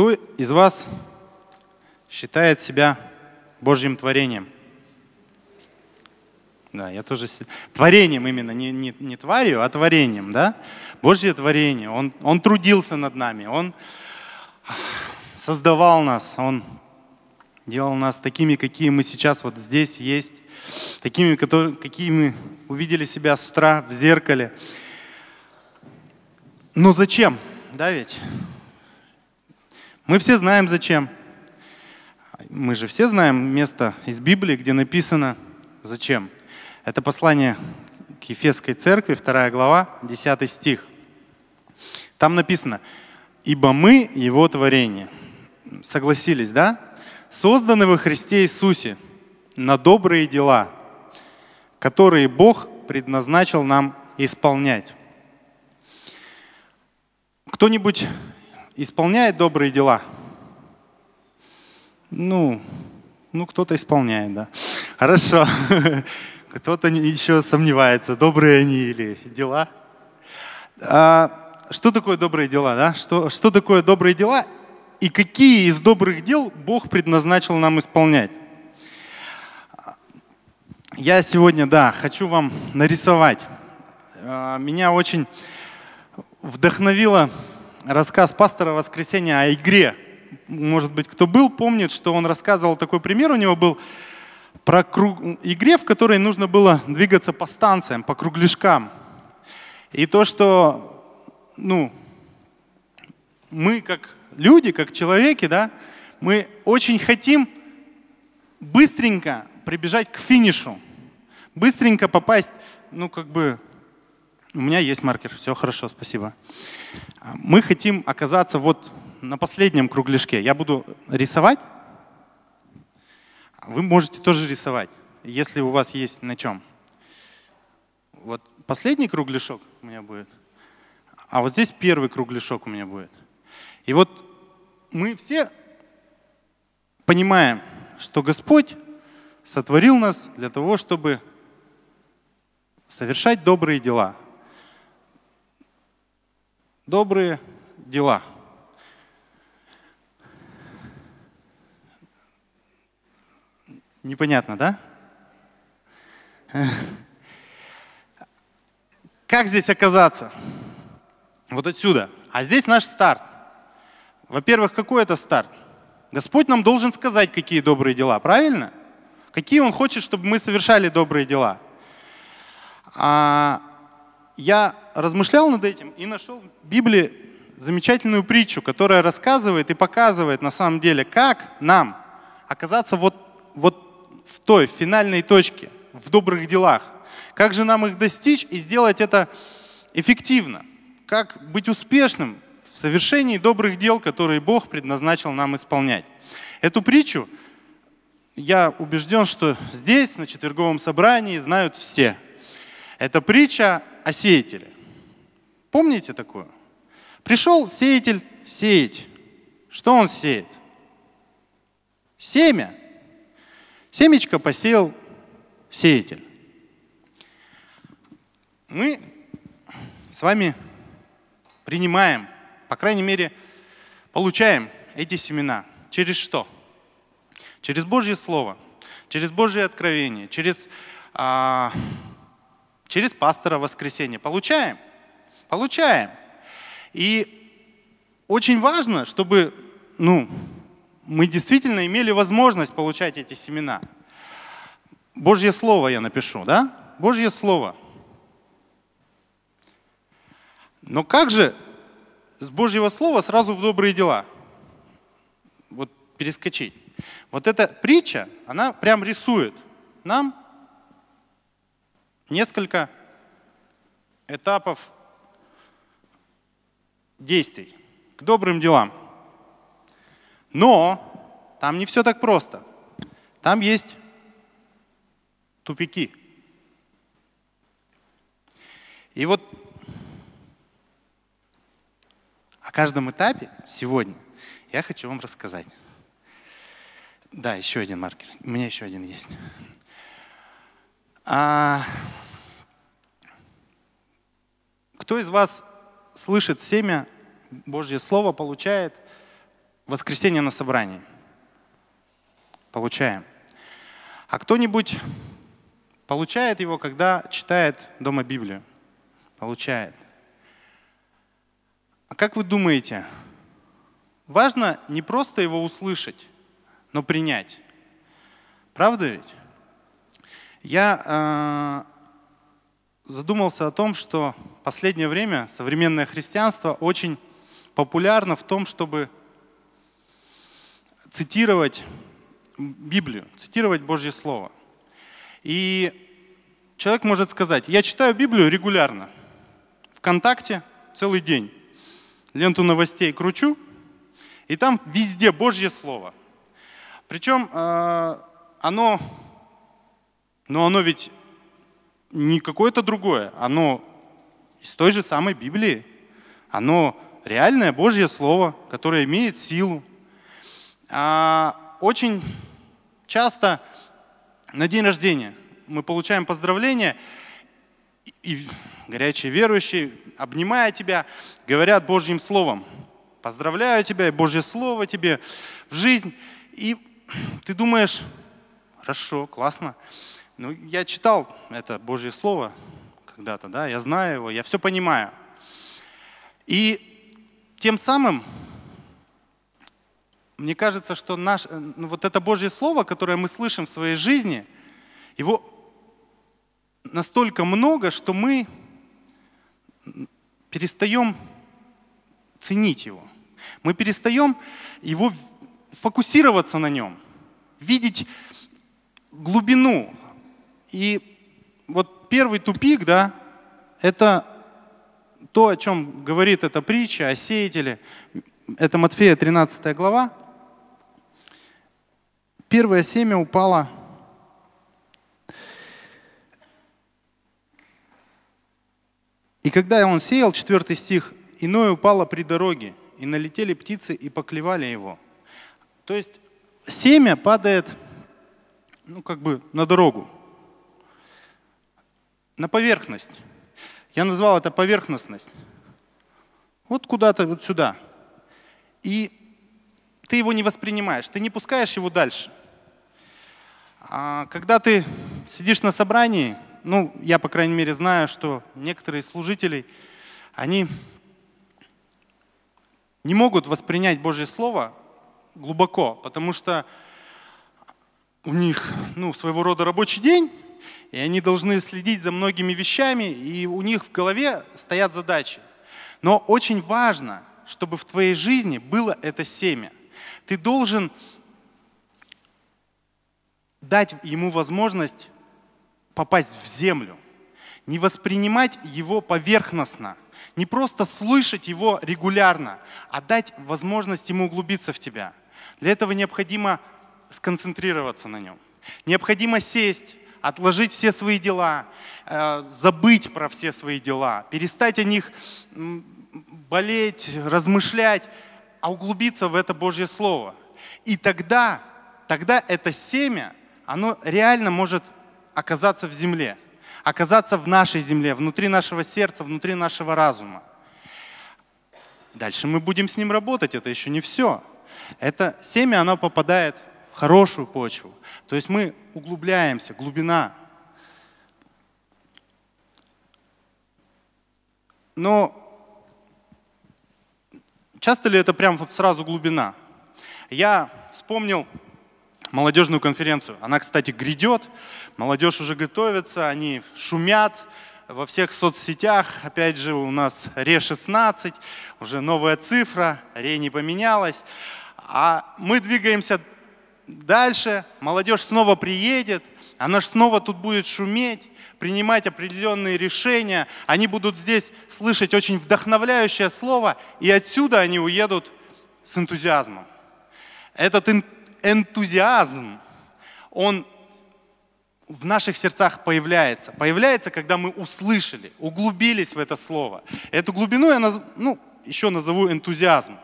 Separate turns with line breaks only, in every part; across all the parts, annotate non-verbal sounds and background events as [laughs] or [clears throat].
Кто из вас считает себя Божьим творением? Да, я тоже... Творением именно, не, не, не тварью, а творением, да? Божье творение. Он, он трудился над нами, Он создавал нас, Он делал нас такими, какие мы сейчас вот здесь есть, такими, которые, какие мы увидели себя с утра в зеркале. Но зачем? Да ведь? Мы все знаем зачем. Мы же все знаем место из Библии, где написано зачем. Это послание к Ефесской церкви, 2 глава, 10 стих. Там написано, «Ибо мы Его творение». Согласились, да? «Созданы во Христе Иисусе на добрые дела, которые Бог предназначил нам исполнять». Кто-нибудь исполняет добрые дела? Ну, ну кто-то исполняет, да. Хорошо. [laughs] Кто-то еще сомневается, добрые они или дела. А, что такое добрые дела? Да? Что, что такое добрые дела и какие из добрых дел Бог предназначил нам исполнять? Я сегодня, да, хочу вам нарисовать. А, меня очень вдохновило рассказ пастора воскресения о игре. Может быть, кто был, помнит, что он рассказывал такой пример у него был про круг... игре, в которой нужно было двигаться по станциям, по кругляшкам. И то, что ну, мы как люди, как человеки, да, мы очень хотим быстренько прибежать к финишу, быстренько попасть, ну как бы у меня есть маркер, все хорошо, спасибо. А, мы хотим оказаться вот на последнем кругляшке. Я буду рисовать. Вы можете тоже рисовать, если у вас есть на чем. Вот последний кругляшок у меня будет, а вот здесь первый кругляшок у меня будет. И вот мы все понимаем, что Господь сотворил нас для того, чтобы совершать добрые дела – добрые дела. Непонятно, да? Как здесь оказаться? Вот отсюда. А здесь наш старт. Во-первых, какой это старт? Господь нам должен сказать, какие добрые дела, правильно? Какие Он хочет, чтобы мы совершали добрые дела. А я размышлял над этим и нашел в Библии замечательную притчу, которая рассказывает и показывает на самом деле, как нам оказаться вот, вот в той финальной точке, в добрых делах. Как же нам их достичь и сделать это эффективно? Как быть успешным в совершении добрых дел, которые Бог предназначил нам исполнять? Эту притчу я убежден, что здесь, на четверговом собрании, знают все. Это притча о сеятеле. Помните такое? Пришел сеятель сеять. Что он сеет? Семя. Семечко посеял сеятель. Мы с вами принимаем, по крайней мере, получаем эти семена. Через что? Через Божье Слово, через Божье откровение, через, а, через пастора воскресения. Получаем – Получаем. И очень важно, чтобы ну, мы действительно имели возможность получать эти семена. Божье Слово я напишу, да? Божье Слово. Но как же с Божьего Слова сразу в добрые дела? Вот перескочить. Вот эта притча, она прям рисует нам несколько этапов действий, к добрым делам. Но там не все так просто. Там есть тупики. И вот о каждом этапе сегодня я хочу вам рассказать. Да, еще один маркер. У меня еще один есть. А... Кто из вас слышит семя, Божье Слово получает воскресенье на собрании. Получаем. А кто-нибудь получает его, когда читает дома Библию? Получает. А как вы думаете, важно не просто его услышать, но принять? Правда ведь? Я э, задумался о том, что последнее время современное христианство очень популярно в том, чтобы цитировать Библию, цитировать Божье Слово. И человек может сказать, я читаю Библию регулярно, ВКонтакте целый день, ленту новостей кручу, и там везде Божье Слово. Причем э, оно, но оно ведь не какое-то другое, оно из той же самой Библии. Оно реальное Божье Слово, которое имеет силу. А очень часто на день рождения мы получаем поздравления, и горячие верующие, обнимая тебя, говорят Божьим Словом. Поздравляю тебя, и Божье Слово тебе в жизнь. И ты думаешь, хорошо, классно. Ну, я читал это Божье Слово когда-то, да, я знаю его, я все понимаю. И тем самым, мне кажется, что наш, э, ну, вот это Божье Слово, которое мы слышим в своей жизни, его настолько много, что мы перестаем ценить его. Мы перестаем его фокусироваться на нем, видеть глубину, и вот первый тупик, да, это то, о чем говорит эта притча о сеятеле. Это Матфея 13 глава. Первое семя упало И когда он сеял, 4 стих, иное упало при дороге, и налетели птицы и поклевали его. То есть семя падает ну, как бы на дорогу на поверхность. Я назвал это поверхностность. Вот куда-то, вот сюда. И ты его не воспринимаешь, ты не пускаешь его дальше. А когда ты сидишь на собрании, ну, я, по крайней мере, знаю, что некоторые служители, они не могут воспринять Божье Слово глубоко, потому что у них ну, своего рода рабочий день, и они должны следить за многими вещами, и у них в голове стоят задачи. Но очень важно, чтобы в твоей жизни было это семя. Ты должен дать ему возможность попасть в землю, не воспринимать его поверхностно, не просто слышать его регулярно, а дать возможность ему углубиться в тебя. Для этого необходимо сконцентрироваться на нем. Необходимо сесть, отложить все свои дела, э, забыть про все свои дела, перестать о них болеть, размышлять, а углубиться в это Божье Слово. И тогда, тогда это семя, оно реально может оказаться в земле, оказаться в нашей земле, внутри нашего сердца, внутри нашего разума. Дальше мы будем с ним работать, это еще не все. Это семя, оно попадает в хорошую почву. То есть мы углубляемся, глубина. Но часто ли это прям вот сразу глубина? Я вспомнил молодежную конференцию. Она, кстати, грядет, молодежь уже готовится, они шумят во всех соцсетях. Опять же, у нас Ре-16, уже новая цифра, Ре не поменялась. А мы двигаемся дальше молодежь снова приедет, она же снова тут будет шуметь, принимать определенные решения, они будут здесь слышать очень вдохновляющее слово, и отсюда они уедут с энтузиазмом. Этот энтузиазм, он в наших сердцах появляется. Появляется, когда мы услышали, углубились в это слово. Эту глубину я наз... ну, еще назову энтузиазм.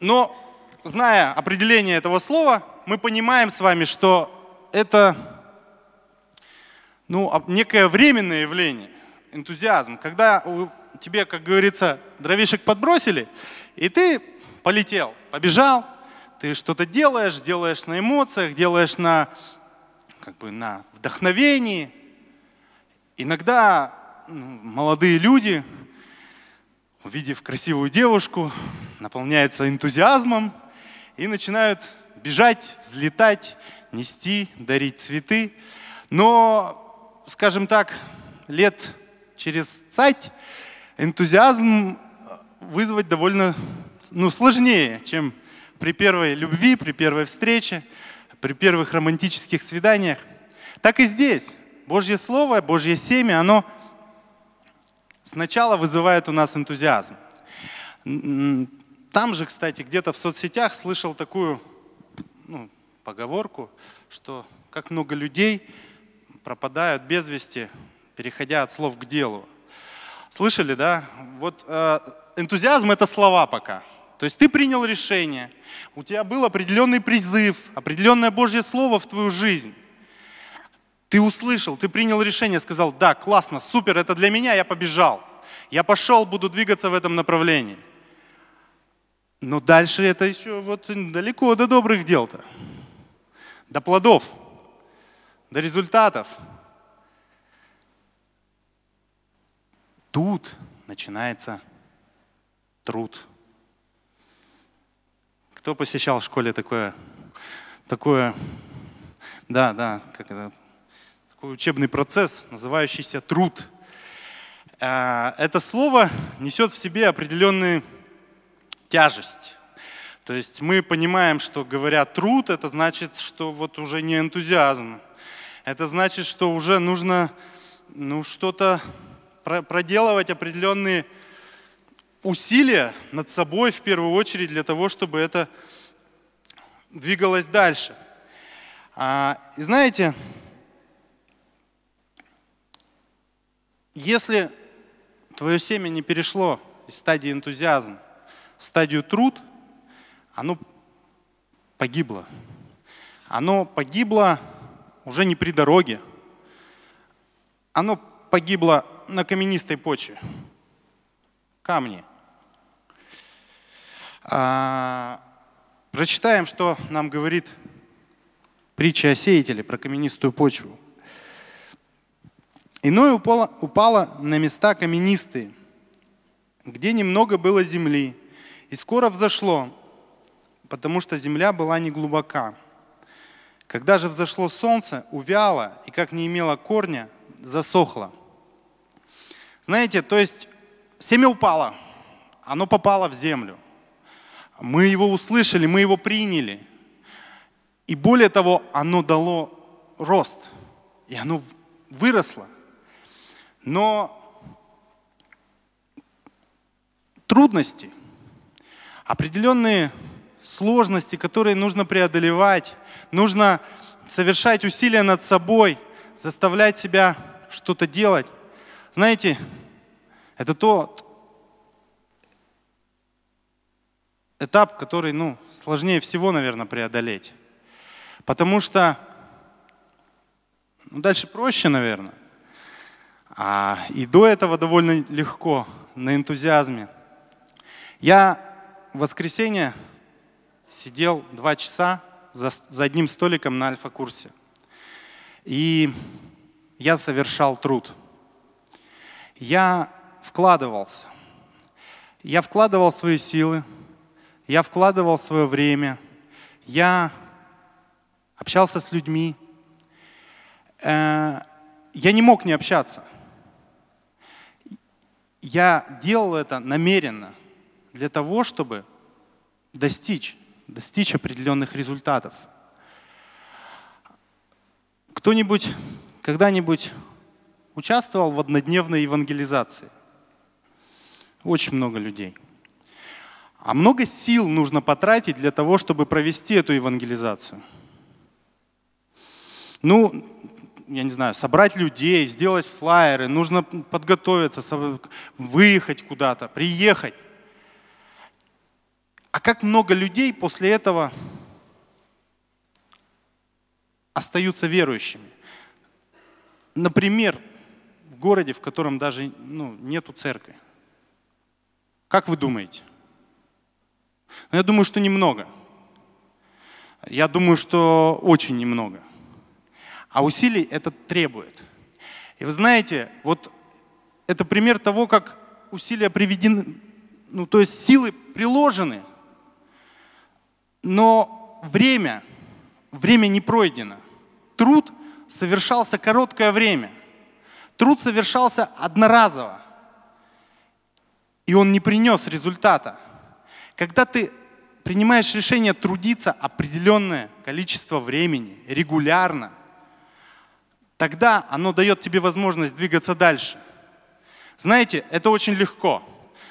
Но зная определение этого слова, мы понимаем с вами, что это ну, некое временное явление, энтузиазм. Когда тебе, как говорится, дровишек подбросили, и ты полетел, побежал, ты что-то делаешь, делаешь на эмоциях, делаешь на, как бы, на вдохновении. Иногда ну, молодые люди, увидев красивую девушку, наполняются энтузиазмом и начинают бежать, взлетать, нести, дарить цветы. Но, скажем так, лет через цать энтузиазм э, вызвать довольно ну, сложнее, чем при первой любви, при первой встрече, при первых романтических свиданиях. Так и здесь. Божье Слово, Божье семя, оно сначала вызывает у нас энтузиазм. Там же, кстати, где-то в соцсетях слышал такую ну, поговорку, что как много людей пропадают без вести, переходя от слов к делу. Слышали, да? Вот э, энтузиазм это слова пока. То есть ты принял решение, у тебя был определенный призыв, определенное Божье Слово в твою жизнь. Ты услышал, ты принял решение, сказал, да, классно, супер, это для меня, я побежал. Я пошел, буду двигаться в этом направлении. Но дальше это еще вот далеко до добрых дел-то, до плодов, до результатов. Тут начинается труд. Кто посещал в школе такое, такое, да, да, как это, такой учебный процесс, называющийся труд. А, это слово несет в себе определенные тяжесть. То есть мы понимаем, что говоря труд, это значит, что вот уже не энтузиазм. Это значит, что уже нужно ну, что-то проделывать определенные усилия над собой в первую очередь для того, чтобы это двигалось дальше. А, и знаете, если твое семя не перешло из стадии энтузиазма в стадию труд, оно погибло. Оно погибло уже не при дороге. Оно погибло на каменистой почве. Камни. А, прочитаем, что нам говорит притча о сеятеле про каменистую почву. Иное упало, упало на места каменистые, где немного было земли, и скоро взошло, потому что земля была не глубока. Когда же взошло солнце, увяло и, как не имело корня, засохло. Знаете, то есть семя упало, оно попало в землю. Мы его услышали, мы его приняли. И более того, оно дало рост, и оно выросло. Но трудности, определенные сложности, которые нужно преодолевать, нужно совершать усилия над собой, заставлять себя что-то делать. Знаете, это тот этап, который ну, сложнее всего, наверное, преодолеть. Потому что ну, дальше проще, наверное. А, и до этого довольно легко, на энтузиазме. Я в воскресенье сидел два часа за, за одним столиком на альфа-курсе. И я совершал труд. Я вкладывался. Я вкладывал свои силы, я вкладывал свое время, я общался с людьми. Э, я не мог не общаться. Я делал это намеренно – для того, чтобы достичь, достичь определенных результатов. Кто-нибудь когда-нибудь участвовал в однодневной евангелизации? Очень много людей. А много сил нужно потратить для того, чтобы провести эту евангелизацию. Ну, я не знаю, собрать людей, сделать флайеры, нужно подготовиться, выехать куда-то, приехать. А как много людей после этого остаются верующими? Например, в городе, в котором даже ну, нету церкви. Как вы думаете? Ну, я думаю, что немного. Я думаю, что очень немного. А усилий это требует. И вы знаете, вот это пример того, как усилия приведены, ну то есть силы приложены – но время, время не пройдено. Труд совершался короткое время. Труд совершался одноразово. И он не принес результата. Когда ты принимаешь решение трудиться определенное количество времени, регулярно, тогда оно дает тебе возможность двигаться дальше. Знаете, это очень легко.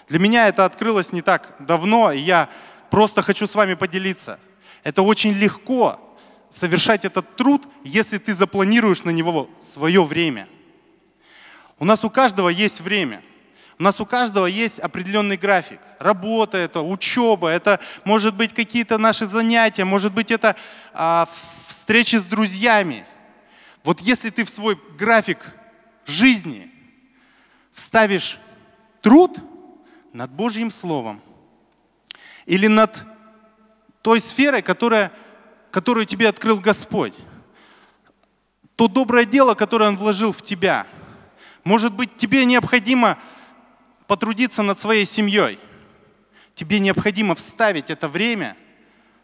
Для меня это открылось не так давно, и я просто хочу с вами поделиться. Это очень легко совершать этот труд, если ты запланируешь на него свое время. У нас у каждого есть время. У нас у каждого есть определенный график. Работа это, учеба, это может быть какие-то наши занятия, может быть это а, встречи с друзьями. Вот если ты в свой график жизни вставишь труд над Божьим Словом, или над той сферой, которая, которую тебе открыл Господь. То доброе дело, которое Он вложил в тебя. Может быть, тебе необходимо потрудиться над своей семьей. Тебе необходимо вставить это время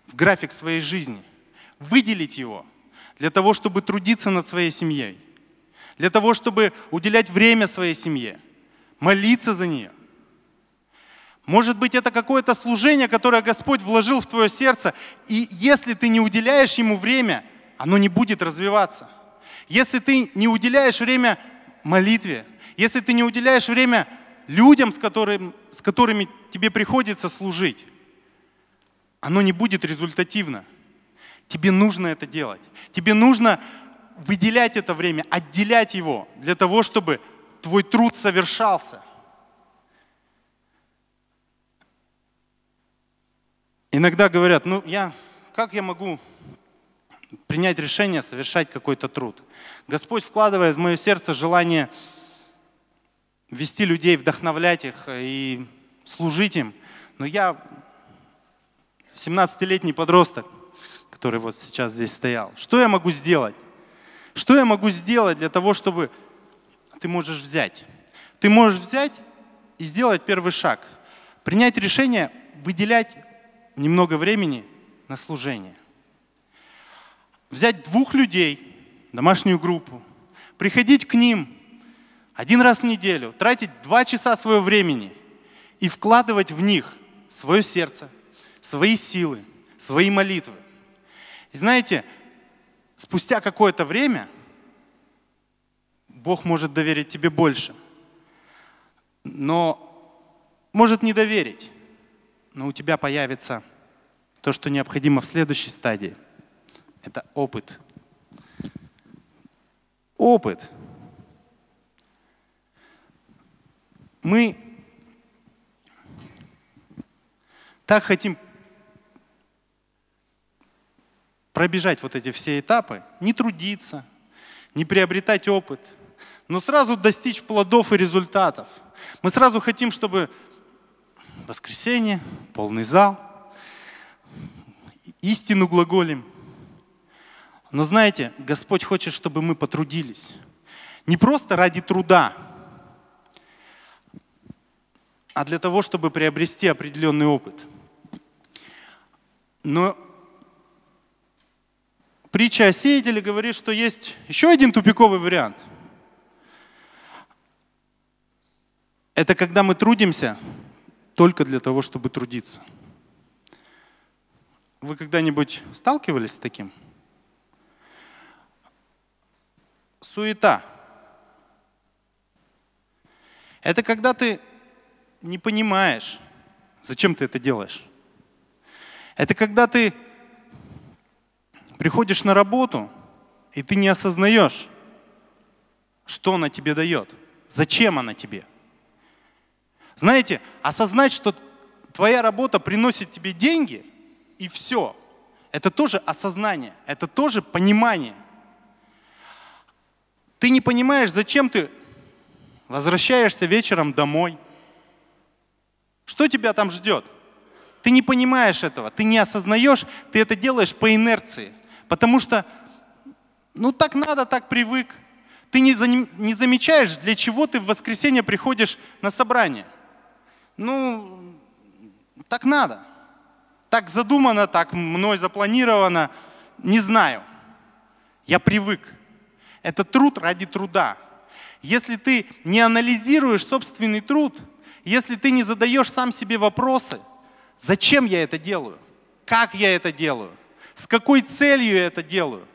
в график своей жизни, выделить его для того, чтобы трудиться над своей семьей, для того, чтобы уделять время своей семье, молиться за нее – может быть, это какое-то служение, которое Господь вложил в твое сердце, и если ты не уделяешь ему время, оно не будет развиваться. Если ты не уделяешь время молитве, если ты не уделяешь время людям, с, которым, с которыми тебе приходится служить, оно не будет результативно. Тебе нужно это делать. Тебе нужно выделять это время, отделять его для того, чтобы твой труд совершался – Иногда говорят, ну я, как я могу принять решение совершать какой-то труд? Господь вкладывает в мое сердце желание вести людей, вдохновлять их и служить им. Но я 17-летний подросток, который вот сейчас здесь стоял. Что я могу сделать? Что я могу сделать для того, чтобы ты можешь взять? Ты можешь взять и сделать первый шаг. Принять решение выделять немного времени на служение. Взять двух людей, домашнюю группу, приходить к ним один раз в неделю, тратить два часа своего времени и вкладывать в них свое сердце, свои силы, свои молитвы. И знаете, спустя какое-то время Бог может доверить тебе больше, но может не доверить но у тебя появится то, что необходимо в следующей стадии. Это опыт. Опыт. Мы так хотим пробежать вот эти все этапы, не трудиться, не приобретать опыт, но сразу достичь плодов и результатов. Мы сразу хотим, чтобы воскресенье, полный зал, истину глаголим. Но знаете, Господь хочет, чтобы мы потрудились. Не просто ради труда, а для того, чтобы приобрести определенный опыт. Но притча о сеятеле говорит, что есть еще один тупиковый вариант. Это когда мы трудимся – только для того, чтобы трудиться. Вы когда-нибудь сталкивались с таким? Суета. Это когда ты не понимаешь, зачем ты это делаешь. Это когда ты приходишь на работу, и ты не осознаешь, что она тебе дает, зачем она тебе – знаете, осознать, что твоя работа приносит тебе деньги, и все. Это тоже осознание, это тоже понимание. Ты не понимаешь, зачем ты возвращаешься вечером домой. Что тебя там ждет? Ты не понимаешь этого, ты не осознаешь, ты это делаешь по инерции. Потому что, ну так надо, так привык. Ты не, замечаешь, для чего ты в воскресенье приходишь на собрание ну, так надо. Так задумано, так мной запланировано. Не знаю. Я привык. Это труд ради труда. Если ты не анализируешь собственный труд, если ты не задаешь сам себе вопросы, зачем я это делаю, как я это делаю, с какой целью я это делаю,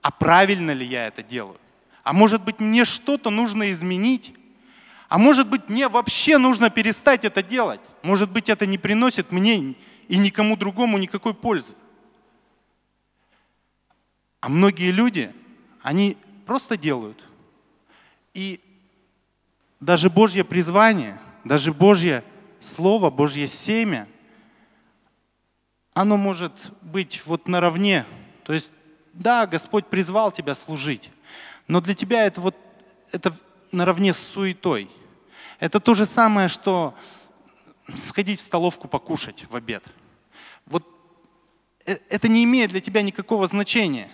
а правильно ли я это делаю, а может быть мне что-то нужно изменить, а может быть, мне вообще нужно перестать это делать. Может быть, это не приносит мне и никому другому никакой пользы. А многие люди, они просто делают. И даже Божье призвание, даже Божье Слово, Божье семя, оно может быть вот наравне. То есть, да, Господь призвал тебя служить, но для тебя это вот это наравне с суетой. Это то же самое, что сходить в столовку покушать в обед. Вот э, это не имеет для тебя никакого значения.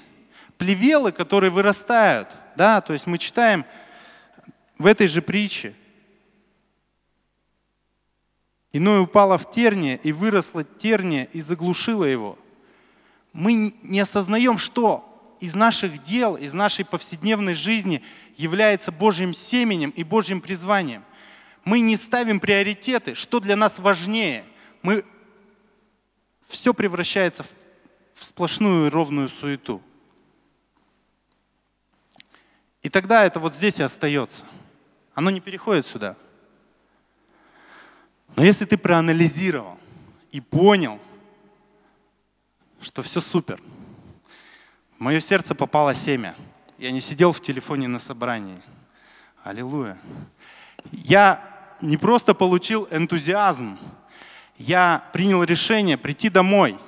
Плевелы, которые вырастают, да, то есть мы читаем в этой же притче. Иное упала в терние, и выросла терние, и заглушила его. Мы не осознаем, что из наших дел, из нашей повседневной жизни является Божьим семенем и Божьим призванием. Мы не ставим приоритеты, что для нас важнее. Мы... Все превращается в, сплошную ровную суету. И тогда это вот здесь и остается. Оно не переходит сюда. Но если ты проанализировал и понял, что все супер, в мое сердце попало семя. Я не сидел в телефоне на собрании. Аллилуйя. Я не просто получил энтузиазм, я принял решение прийти домой,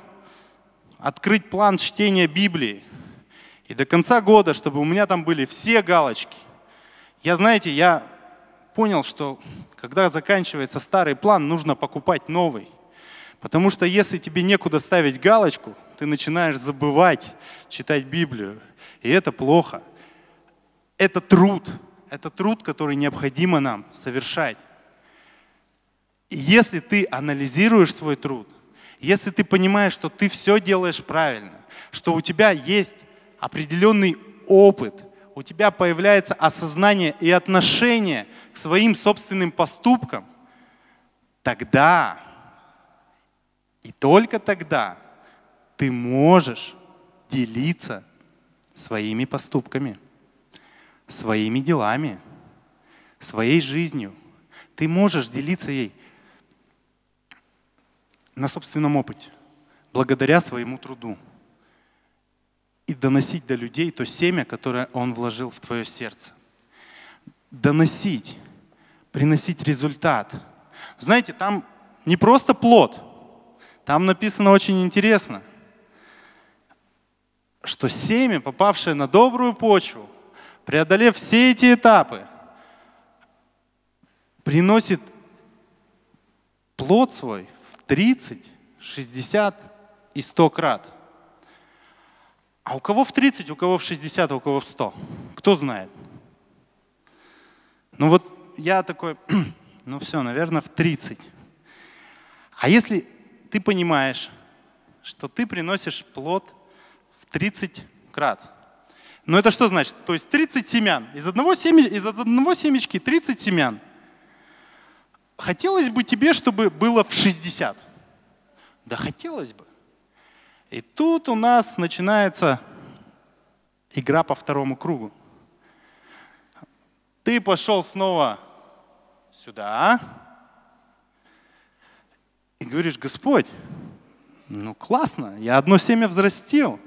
открыть план чтения Библии. И до конца года, чтобы у меня там были все галочки. Я, знаете, я понял, что когда заканчивается старый план, нужно покупать новый. Потому что если тебе некуда ставить галочку, ты начинаешь забывать читать Библию. И это плохо. Это труд. Это труд, который необходимо нам совершать если ты анализируешь свой труд, если ты понимаешь, что ты все делаешь правильно, что у тебя есть определенный опыт, у тебя появляется осознание и отношение к своим собственным поступкам, тогда и только тогда ты можешь делиться своими поступками, своими делами, своей жизнью. Ты можешь делиться ей – на собственном опыте, благодаря своему труду. И доносить до людей то семя, которое Он вложил в твое сердце. Доносить, приносить результат. Знаете, там не просто плод, там написано очень интересно, что семя, попавшее на добрую почву, преодолев все эти этапы, приносит плод свой 30, 60 и 100 крат. А у кого в 30, у кого в 60, у кого в 100? Кто знает? Ну вот я такой, [clears throat] ну все, наверное, в 30. А если ты понимаешь, что ты приносишь плод в 30 крат, но ну это что значит? То есть 30 семян. Из одного, семя, из одного семечки 30 семян – хотелось бы тебе, чтобы было в 60? Да хотелось бы. И тут у нас начинается игра по второму кругу. Ты пошел снова сюда а? и говоришь, Господь, ну классно, я одно семя взрастил,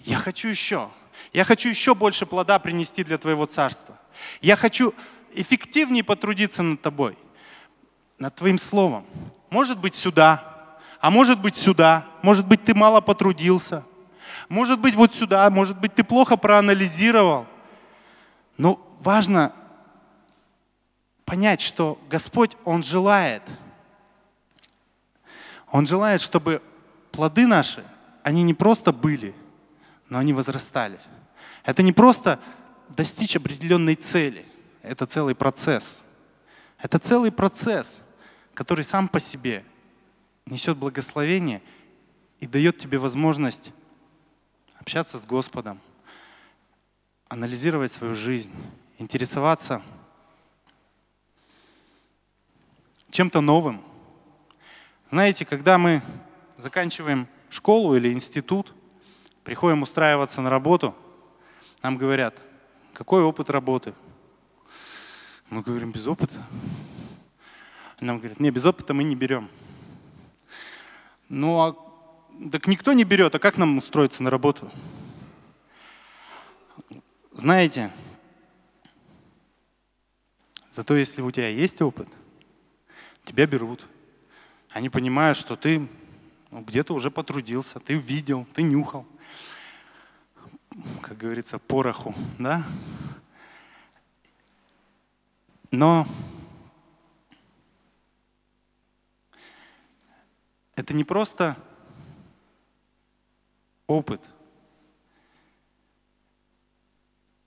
я хочу еще, я хочу еще больше плода принести для Твоего Царства. Я хочу эффективнее потрудиться над тобой, над твоим словом. Может быть, сюда, а может быть, сюда. Может быть, ты мало потрудился. Может быть, вот сюда, может быть, ты плохо проанализировал. Но важно понять, что Господь, Он желает. Он желает, чтобы плоды наши, они не просто были, но они возрастали. Это не просто достичь определенной цели это целый процесс. Это целый процесс, который сам по себе несет благословение и дает тебе возможность общаться с Господом, анализировать свою жизнь, интересоваться чем-то новым. Знаете, когда мы заканчиваем школу или институт, приходим устраиваться на работу, нам говорят, какой опыт работы – мы говорим, без опыта. Нам говорят, не, без опыта мы не берем. Ну, а так никто не берет, а как нам устроиться на работу? Знаете, зато если у тебя есть опыт, тебя берут. Они понимают, что ты ну, где-то уже потрудился, ты видел, ты нюхал. Как говорится, пороху, да? Но это не просто опыт,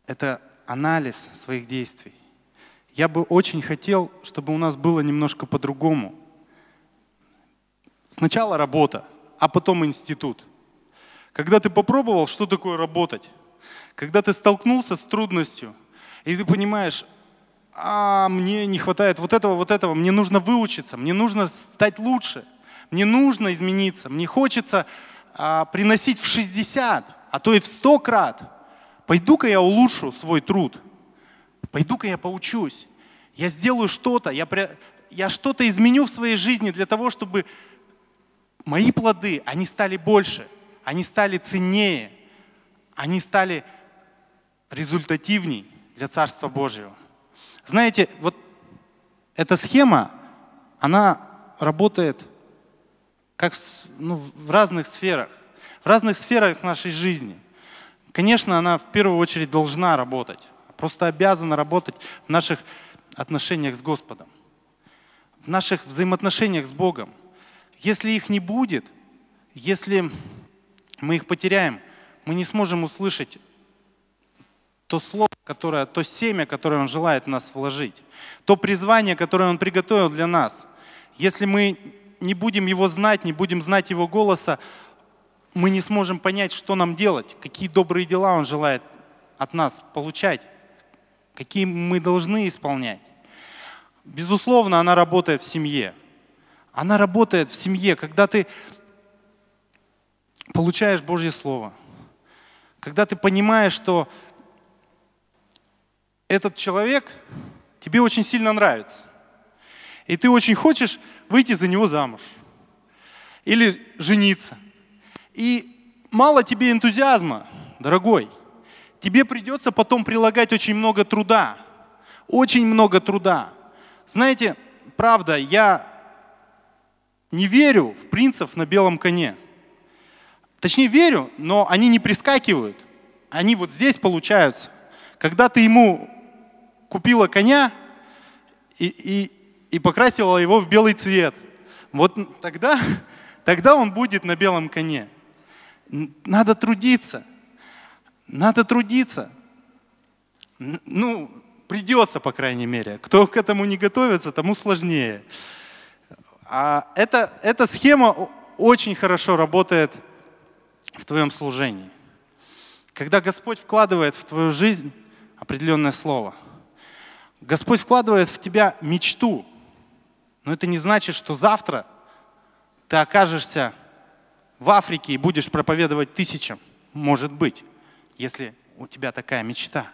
это анализ своих действий. Я бы очень хотел, чтобы у нас было немножко по-другому. Сначала работа, а потом институт. Когда ты попробовал, что такое работать, когда ты столкнулся с трудностью, и ты понимаешь, а мне не хватает вот этого, вот этого, мне нужно выучиться, мне нужно стать лучше, мне нужно измениться, мне хочется а, приносить в 60, а то и в 100 крат. Пойду-ка я улучшу свой труд, пойду-ка я поучусь, я сделаю что-то, я, я что-то изменю в своей жизни для того, чтобы мои плоды, они стали больше, они стали ценнее, они стали результативней для Царства Божьего. Знаете, вот эта схема, она работает как в, ну, в разных сферах, в разных сферах нашей жизни. Конечно, она в первую очередь должна работать, просто обязана работать в наших отношениях с Господом, в наших взаимоотношениях с Богом. Если их не будет, если мы их потеряем, мы не сможем услышать то слово, которое, то семя, которое Он желает в нас вложить, то призвание, которое Он приготовил для нас. Если мы не будем Его знать, не будем знать Его голоса, мы не сможем понять, что нам делать, какие добрые дела Он желает от нас получать, какие мы должны исполнять. Безусловно, она работает в семье. Она работает в семье, когда ты получаешь Божье Слово, когда ты понимаешь, что этот человек тебе очень сильно нравится. И ты очень хочешь выйти за него замуж или жениться. И мало тебе энтузиазма, дорогой. Тебе придется потом прилагать очень много труда. Очень много труда. Знаете, правда, я не верю в принцев на белом коне. Точнее, верю, но они не прискакивают. Они вот здесь получаются. Когда ты ему купила коня и, и, и покрасила его в белый цвет. Вот тогда, [laughs] тогда он будет на белом коне. Надо трудиться. Надо трудиться. Ну, придется, по крайней мере. Кто к этому не готовится, тому сложнее. А это, эта схема очень хорошо работает в твоем служении. Когда Господь вкладывает в твою жизнь определенное слово – Господь вкладывает в тебя мечту, но это не значит, что завтра ты окажешься в Африке и будешь проповедовать тысячам. Может быть, если у тебя такая мечта.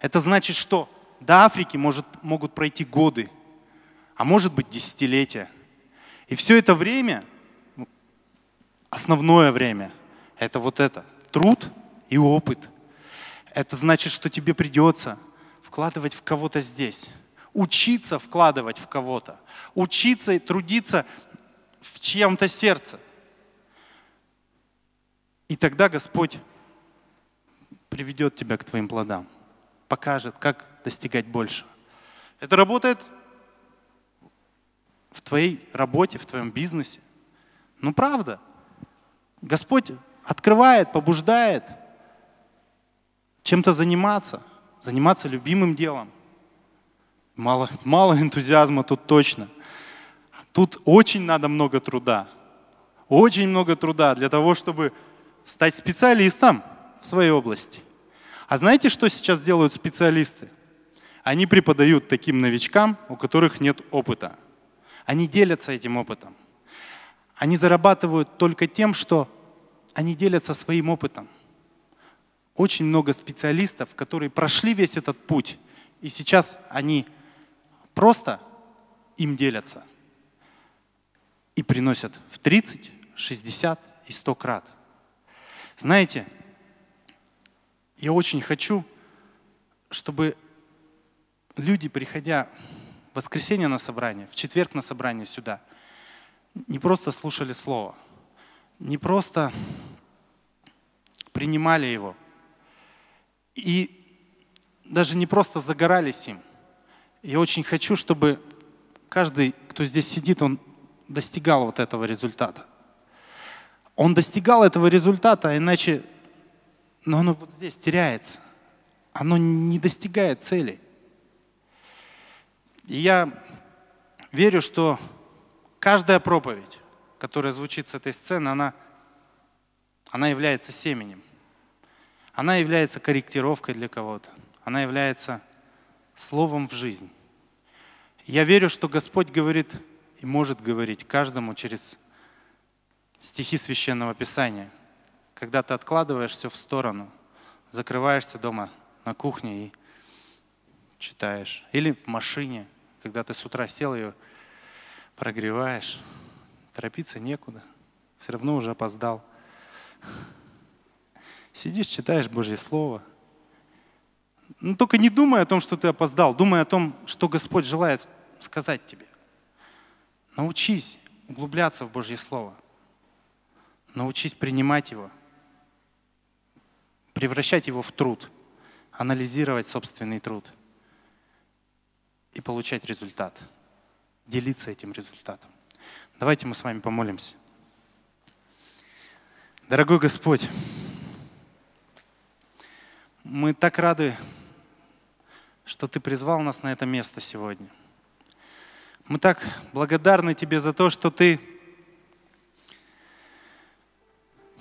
Это значит, что до Африки может, могут пройти годы, а может быть десятилетия. И все это время, ну, основное время, это вот это, труд и опыт. Это значит, что тебе придется вкладывать в кого-то здесь, учиться вкладывать в кого-то, учиться и трудиться в чьем-то сердце. И тогда Господь приведет тебя к твоим плодам, покажет, как достигать больше. Это работает в твоей работе, в твоем бизнесе. Ну правда. Господь открывает, побуждает чем-то заниматься – заниматься любимым делом. Мало, мало энтузиазма тут точно. Тут очень надо много труда. Очень много труда для того, чтобы стать специалистом в своей области. А знаете, что сейчас делают специалисты? Они преподают таким новичкам, у которых нет опыта. Они делятся этим опытом. Они зарабатывают только тем, что они делятся своим опытом очень много специалистов, которые прошли весь этот путь, и сейчас они просто им делятся и приносят в 30, 60 и 100 крат. Знаете, я очень хочу, чтобы люди, приходя в воскресенье на собрание, в четверг на собрание сюда, не просто слушали Слово, не просто принимали его – и даже не просто загорались им. Я очень хочу, чтобы каждый, кто здесь сидит, он достигал вот этого результата. Он достигал этого результата, иначе но оно вот здесь теряется. Оно не достигает цели. И я верю, что каждая проповедь, которая звучит с этой сцены, она, она является семенем. Она является корректировкой для кого-то. Она является словом в жизнь. Я верю, что Господь говорит и может говорить каждому через стихи Священного Писания. Когда ты откладываешь все в сторону, закрываешься дома на кухне и читаешь. Или в машине, когда ты с утра сел ее, прогреваешь. Торопиться некуда. Все равно уже опоздал. Сидишь, читаешь Божье Слово. Но ну, только не думай о том, что ты опоздал, думай о том, что Господь желает сказать тебе. Научись углубляться в Божье Слово. Научись принимать его, превращать его в труд, анализировать собственный труд и получать результат, делиться этим результатом. Давайте мы с вами помолимся. Дорогой Господь, мы так рады, что Ты призвал нас на это место сегодня. Мы так благодарны Тебе за то, что Ты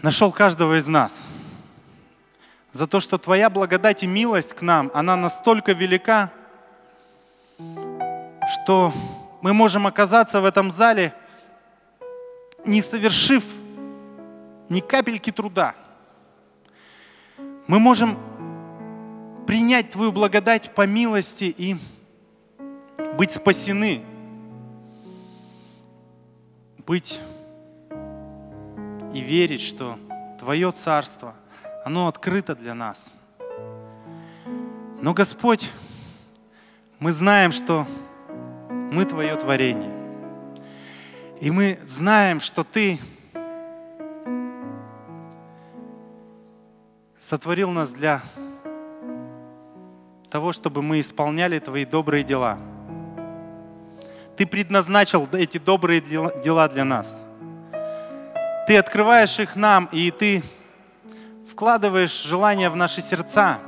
нашел каждого из нас. За то, что Твоя благодать и милость к нам, она настолько велика, что мы можем оказаться в этом зале, не совершив ни капельки труда. Мы можем принять Твою благодать по милости и быть спасены, быть и верить, что Твое Царство, оно открыто для нас. Но, Господь, мы знаем, что мы Твое творение. И мы знаем, что Ты сотворил нас для того, чтобы мы исполняли Твои добрые дела. Ты предназначил эти добрые дела для нас. Ты открываешь их нам, и Ты вкладываешь желания в наши сердца.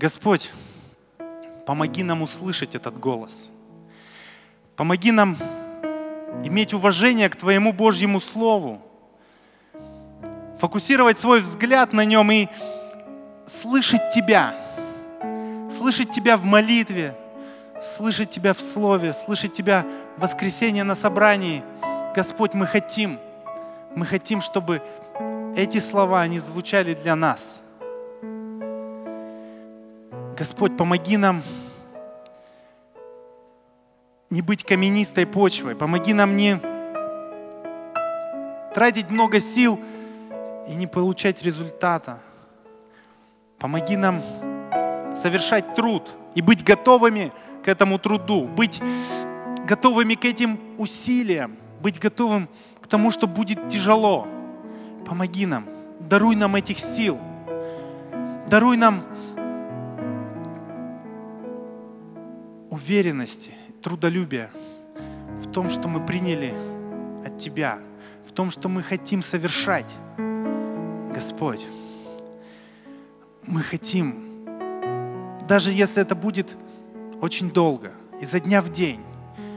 Господь, помоги нам услышать этот голос. Помоги нам иметь уважение к Твоему Божьему Слову, фокусировать свой взгляд на нем и слышать Тебя, слышать Тебя в молитве, слышать Тебя в Слове, слышать Тебя в воскресенье на собрании. Господь, мы хотим, мы хотим, чтобы эти слова, они звучали для нас. Господь, помоги нам не быть каменистой почвой, помоги нам не тратить много сил и не получать результата – Помоги нам совершать труд и быть готовыми к этому труду, быть готовыми к этим усилиям, быть готовым к тому, что будет тяжело. Помоги нам, даруй нам этих сил, даруй нам уверенности, трудолюбия в том, что мы приняли от Тебя, в том, что мы хотим совершать. Господь, мы хотим, даже если это будет очень долго, изо дня в день,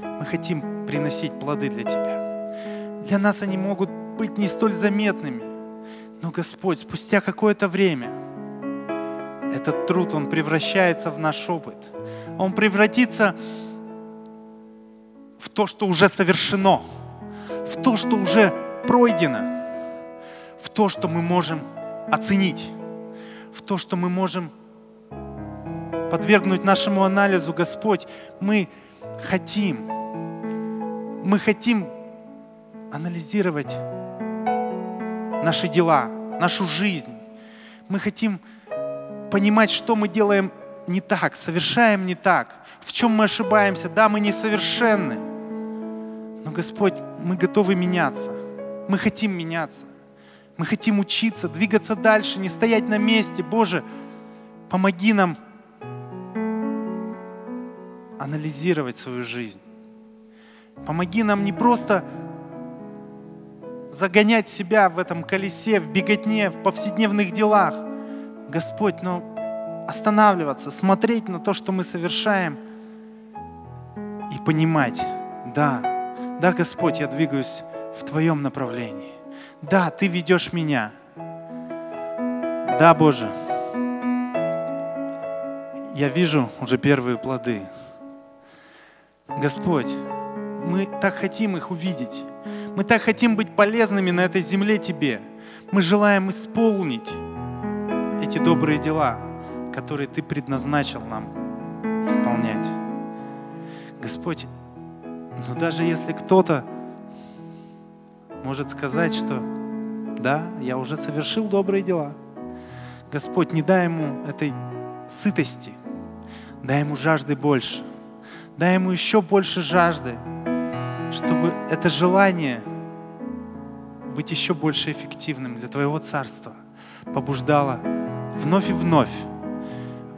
мы хотим приносить плоды для Тебя. Для нас они могут быть не столь заметными, но, Господь, спустя какое-то время этот труд, он превращается в наш опыт. Он превратится в то, что уже совершено, в то, что уже пройдено, в то, что мы можем оценить в то, что мы можем подвергнуть нашему анализу, Господь, мы хотим, мы хотим анализировать наши дела, нашу жизнь. Мы хотим понимать, что мы делаем не так, совершаем не так, в чем мы ошибаемся. Да, мы несовершенны, но, Господь, мы готовы меняться. Мы хотим меняться. Мы хотим учиться, двигаться дальше, не стоять на месте. Боже, помоги нам анализировать свою жизнь. Помоги нам не просто загонять себя в этом колесе, в беготне, в повседневных делах. Господь, но останавливаться, смотреть на то, что мы совершаем, и понимать, да, да, Господь, я двигаюсь в Твоем направлении. Да, Ты ведешь меня. Да, Боже, я вижу уже первые плоды. Господь, мы так хотим их увидеть. Мы так хотим быть полезными на этой земле Тебе. Мы желаем исполнить эти добрые дела, которые Ты предназначил нам исполнять. Господь, но даже если кто-то может сказать, что да, я уже совершил добрые дела. Господь, не дай ему этой сытости, дай ему жажды больше, дай ему еще больше жажды, чтобы это желание быть еще больше эффективным для Твоего Царства побуждало вновь и вновь,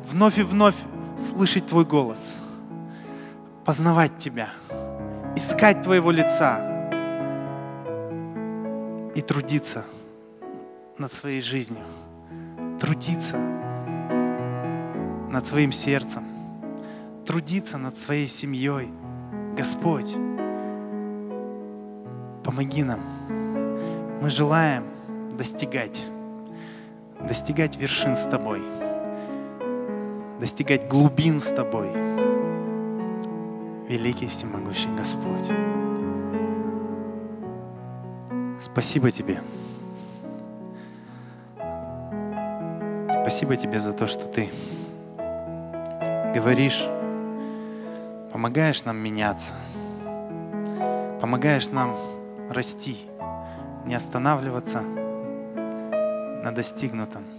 вновь и вновь слышать Твой голос, познавать Тебя, искать Твоего лица, и трудиться над своей жизнью, трудиться над своим сердцем, трудиться над своей семьей. Господь, помоги нам. Мы желаем достигать, достигать вершин с Тобой, достигать глубин с Тобой. Великий Всемогущий Господь. Спасибо Тебе. Спасибо Тебе за то, что Ты говоришь, помогаешь нам меняться, помогаешь нам расти, не останавливаться на достигнутом.